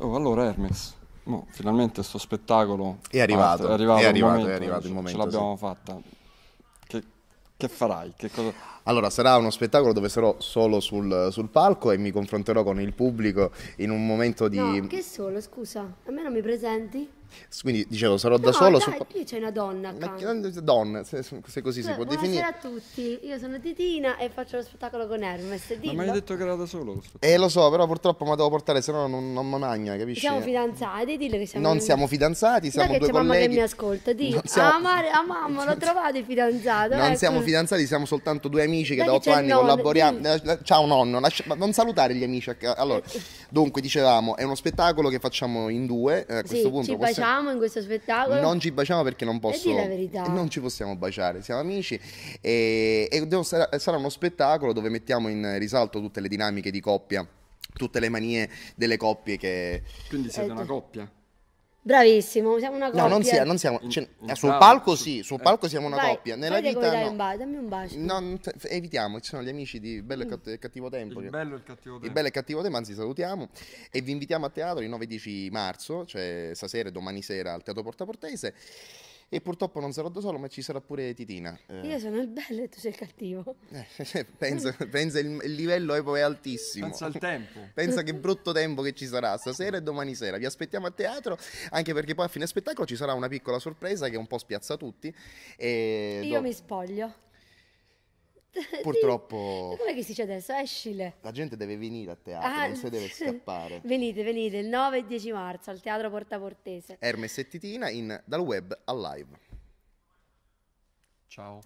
Oh, allora Hermes, oh, finalmente sto spettacolo è arrivato, parte, è arrivato, è arrivato, momento, è arrivato il momento. Ce l'abbiamo sì. fatta. Che, che farai? Che cosa... Allora, sarà uno spettacolo dove sarò solo sul, sul, palco e mi confronterò con il pubblico in un momento di... No, che solo, scusa, a me non mi presenti? Quindi dicevo, sarò no, da solo. Ma so... Qui c'è una donna. Accanto. donna, se, se così sì, si cioè, può definire. Buonasera a tutti, io sono Titina e faccio lo spettacolo con Hermes. Dillo. Ma mi hai detto che era da solo? Eh, lo so, però purtroppo mi devo portare, se no non, non mi magna, capisci? Siamo fidanzati, dillo che siamo. Non siamo fidanzati, siamo dai due colleghi. Ma mamma che mi ascolta, dillo. Siamo... Ah, ma, ah, mamma, l'ho trovato il fidanzato. Non ecco. siamo fidanzati, siamo soltanto due amici che da otto anni collaboriamo. Dillo. Ciao nonno, lascia... non salutare gli amici. Allora, eh, eh. dunque, dicevamo, è uno spettacolo che facciamo in due. Eh, a questo sì, punto possiamo baciamo in questo spettacolo? Non ci baciamo perché non posso. E la verità. Non ci possiamo baciare, siamo amici. E, e devo, sarà uno spettacolo dove mettiamo in risalto tutte le dinamiche di coppia tutte le manie delle coppie che... Quindi siete eh, una coppia? Bravissimo, siamo una coppia. No, non, sia, non siamo. Cioè, mm, sul palco sì, sul palco siamo una Vai, coppia. Nella vita. No. Un bacio, dammi un bacio. No, evitiamo, ci sono gli amici di Bello mm. e Cattivo Tempo. Il bello e il cattivo tempo. Il bello e cattivo tempo, anzi, salutiamo. E vi invitiamo a teatro il 9-10 marzo, cioè stasera e domani sera al Teatro Porta Portese. E purtroppo non sarò da solo, ma ci sarà pure Titina. Eh. Io sono il bello e tu sei il cattivo. Eh, pensa, il, il, livello eh, è poi altissimo. Pensa al tempo. pensa che brutto tempo che ci sarà stasera e domani sera. Vi aspettiamo a teatro, anche perché poi a fine spettacolo ci sarà una piccola sorpresa che un po' spiazza tutti. E Io do... mi spoglio. Purtroppo. Come che si dice adesso? Escile. La gente deve venire a teatro, ah. non si deve scappare. Venite, venite il 9 e 10 marzo al Teatro Porta Portese. Hermes e Titina in Dal Web al Ciao.